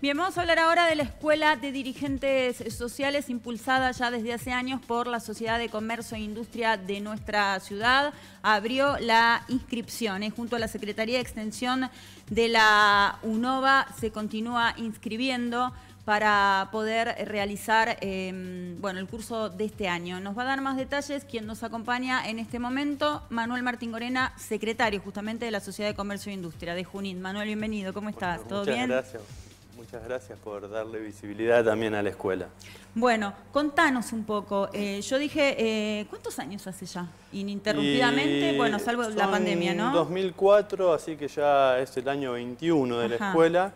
Bien, vamos a hablar ahora de la Escuela de Dirigentes Sociales impulsada ya desde hace años por la Sociedad de Comercio e Industria de nuestra ciudad. Abrió la inscripción ¿eh? junto a la Secretaría de Extensión de la UNOVA. Se continúa inscribiendo para poder realizar em, bueno, el curso de este año. Nos va a dar más detalles quien nos acompaña en este momento, Manuel Martín Gorena, secretario justamente de la Sociedad de Comercio e Industria de Junín. Manuel, bienvenido, ¿cómo estás? ¿Todo muchas bien? Gracias. Muchas gracias por darle visibilidad también a la escuela. Bueno, contanos un poco. Eh, yo dije, eh, ¿cuántos años hace ya? Ininterrumpidamente, bueno, salvo la pandemia, ¿no? 2004, así que ya es el año 21 de la escuela.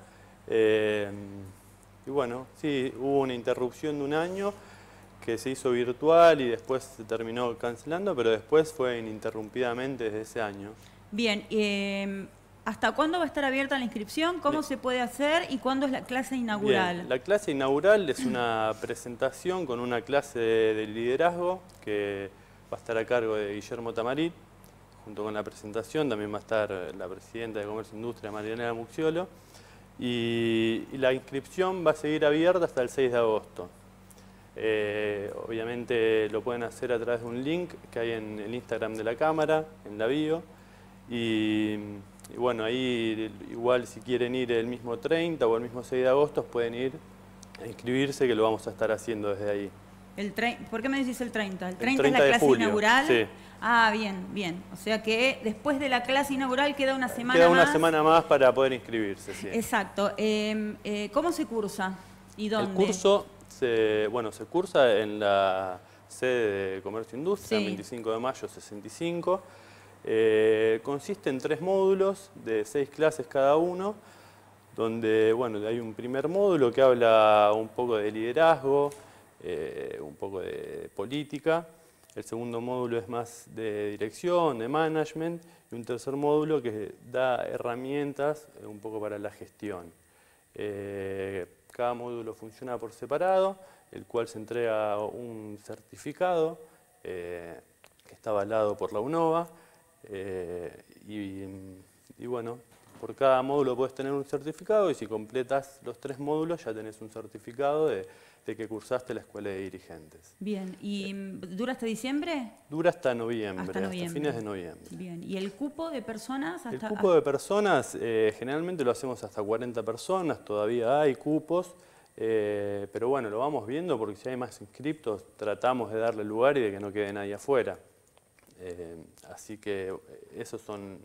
Eh, y bueno, sí, hubo una interrupción de un año que se hizo virtual y después se terminó cancelando, pero después fue ininterrumpidamente desde ese año. Bien, em, ¿Hasta cuándo va a estar abierta la inscripción? ¿Cómo se puede hacer? ¿Y cuándo es la clase inaugural? La clase inaugural es una presentación con una clase de liderazgo que va a estar a cargo de Guillermo Tamarit. Junto con la presentación también va a estar la presidenta de Comercio e Industria, Marianela Muxiolo. Y, la inscripción va a seguir abierta hasta el 6 de agosto. Eh, obviamente lo pueden hacer a través de un link que hay en el Instagram de la Cámara, en la bio. Y bueno, ahí igual si quieren ir el mismo 30 o el mismo 6 de agosto pueden ir a inscribirse que lo vamos a estar haciendo desde ahí. El ¿Por qué me decís el 30? El 30, es la clase inaugural. Ah, bien, bien. O sea que después de la clase inaugural queda una semana más. Queda una semana más para poder inscribirse, sí. Exacto. Em, eh, ¿Cómo se cursa y dónde? El curso, se, bueno, se cursa en la sede de Comercio e Industria, 25 de mayo 65. Eh, consiste en tres módulos de seis clases cada uno, donde hay un primer módulo que habla un poco de liderazgo, eh, un poco de política. El segundo módulo es más de dirección, de management, y un tercer módulo que da herramientas eh, un poco para la gestión. cada módulo funciona por separado, el cual se entrega un certificado que está avalado por la UNOVA, eh, y, bueno, por cada módulo puedes tener un certificado y si completas los tres módulos ya tenés un certificado de, que cursaste la escuela de dirigentes. Bien, ¿y dura hasta diciembre? Dura hasta noviembre, hasta, fines de noviembre. Bien, ¿y el cupo de personas? Hasta, el cupo de personas eh, generalmente lo hacemos hasta 40 personas, todavía hay cupos. Eh, pero bueno, lo vamos viendo porque si hay más inscriptos tratamos de darle lugar y de que no quede nadie afuera. Eh, así que eh, esos son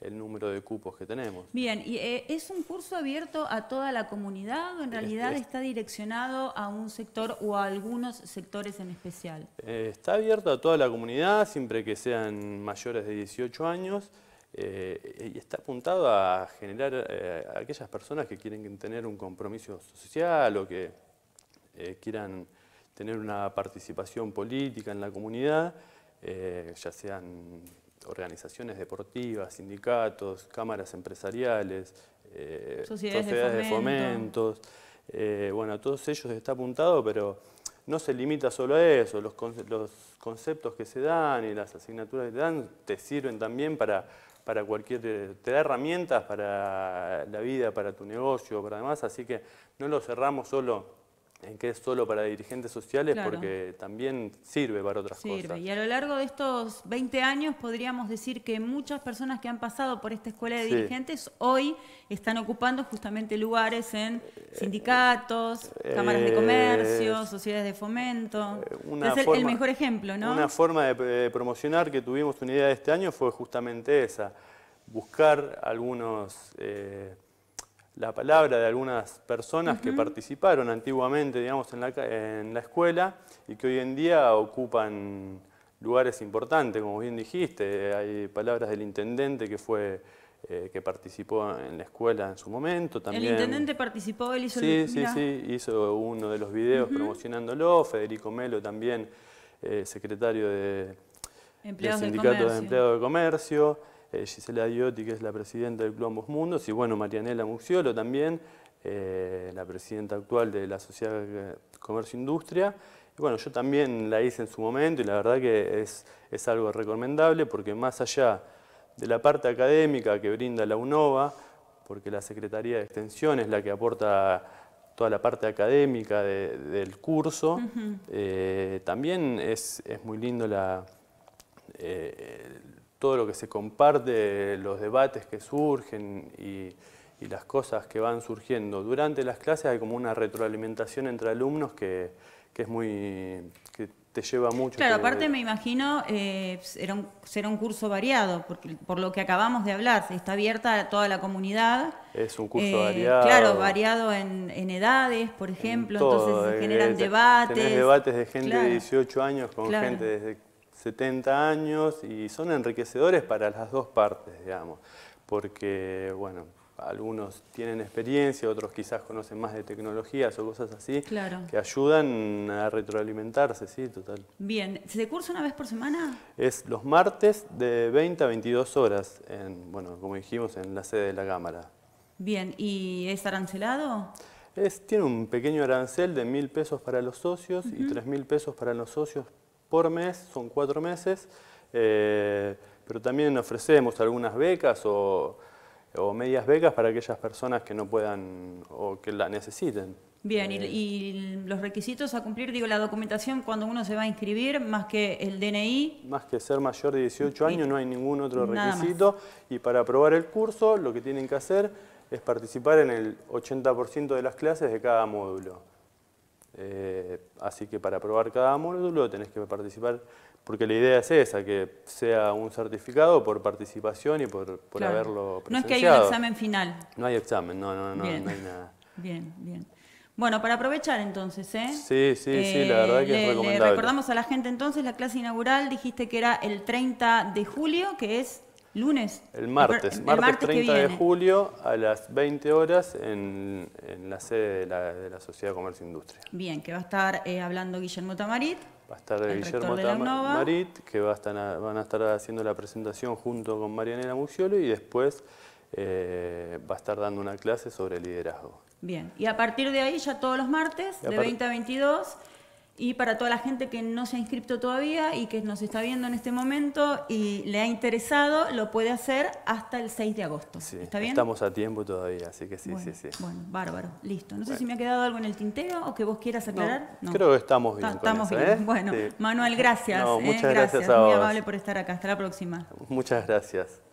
el número de cupos que tenemos. Bien, ¿y eh, es un curso abierto a toda la comunidad o en realidad está direccionado a un sector o a algunos sectores en especial? está abierto a toda la comunidad, siempre que sean mayores de 18 años, y está apuntado a generar a aquellas personas que quieren tener un compromiso social o que quieran tener una participación política en la comunidad, eh, ya sean organizaciones deportivas, sindicatos, cámaras empresariales, eh, sociedades, de, fomento. fomentos. Eh, bueno, a todos ellos está apuntado, pero no se limita solo a eso. Los, conceptos que se dan y las asignaturas que te dan te sirven también para para cualquier, te da herramientas para la vida, para tu negocio, para demás, así que no lo cerramos solo en que es solo para dirigentes sociales porque también sirve para otras cosas. Y a lo largo de estos 20 años podríamos decir que muchas personas que han pasado por esta escuela de dirigentes hoy están ocupando justamente lugares en eh, sindicatos, eh, cámaras de comercio, sociedades de fomento. es el mejor ejemplo, ¿no? Una forma de, promocionar que tuvimos una idea de este año fue justamente esa, buscar algunos... Eh, la palabra de algunas personas que participaron antiguamente, digamos, en la, escuela y que hoy en día ocupan lugares importantes, como bien dijiste, hay palabras del intendente que fue eh, que participó en la escuela en su momento. También, el intendente participó, él hizo Sí, el... sí, sí, hizo uno de los videos promocionándolo, Federico Melo también, eh, secretario de, del Sindicato de, Empleado de Comercio. Eh, Gisela Diotti, que es la presidenta del Club Ambos Mundos, y bueno, Marianela Muxiolo también, eh, la presidenta actual de la Sociedad de Comercio e Industria. Y bueno, yo también la hice en su momento y la verdad que es, es algo recomendable porque más allá de la parte académica que brinda la UNOVA, porque la Secretaría de Extensión es la que aporta toda la parte académica del curso, eh, también es, es, muy lindo la, todo lo que se comparte, los debates que surgen y, las cosas que van surgiendo durante las clases, hay como una retroalimentación entre alumnos que, es muy... Que te lleva mucho. Claro, aparte me imagino eh, será, un, curso variado, porque, por lo que acabamos de hablar, está abierta a toda la comunidad. Es un curso eh, variado. Claro, variado en, edades, por ejemplo, entonces se eh, generan debates. Tienes debates de gente de 18 años con gente desde 70 años y son enriquecedores para las dos partes, digamos, porque, bueno, algunos tienen experiencia, otros quizás conocen más de tecnologías o cosas así, claro. que ayudan a retroalimentarse, sí, total. Bien, ¿se cursa una vez por semana? Es los martes de 20 a 22 horas, en, bueno, como dijimos, en la sede de la Cámara. Bien, ¿y es arancelado? Es, tiene un pequeño arancel de mil pesos para los socios y tres mil pesos para los socios por mes, son cuatro meses, eh, pero también ofrecemos algunas becas o, medias becas para aquellas personas que no puedan o que la necesiten. Bien, y, eh, y, los requisitos a cumplir, digo, la documentación cuando uno se va a inscribir, más que el DNI. Más que ser mayor de 18 años, no hay ningún otro requisito. Y para aprobar el curso, lo que tienen que hacer es participar en el 80% de las clases de cada módulo. Eh, así que para aprobar cada módulo tenés que participar, porque la idea es esa, que sea un certificado por participación y por, por haberlo presenciado. No es que haya un examen final. No hay examen, no, no, no, no hay nada. Bien, bien. Bueno, para aprovechar entonces, ¿eh? Sí, sí, sí, la eh, verdad que es recomendable. Le recordamos a la gente entonces la clase inaugural, dijiste que era el 30 de julio, que es ¿Lunes? El martes, martes, 30 de julio a las 20 horas en, la sede de la, Sociedad de Comercio e Industria. Bien, que va a estar eh, hablando Guillermo Tamarit. Va a estar Guillermo Tamarit, que va van a estar haciendo la presentación junto con Marianela Muciolo y después eh, va a estar dando una clase sobre liderazgo. Bien, y a partir de ahí ya todos los martes, de 20 a 22, y para toda la gente que no se ha inscrito todavía y que nos está viendo en este momento y le ha interesado, lo puede hacer hasta el 6 de agosto. ¿Está bien? Estamos a tiempo todavía, así que sí, sí, sí. Bueno, bárbaro, listo. No sé si me ha quedado algo en el tintero o que vos quieras aclarar. No, Creo que estamos bien. bien. ¿eh? Bueno, Manuel, gracias. ¿eh? muchas gracias, a vos. Muy amable por estar acá. Hasta la próxima. Muchas gracias.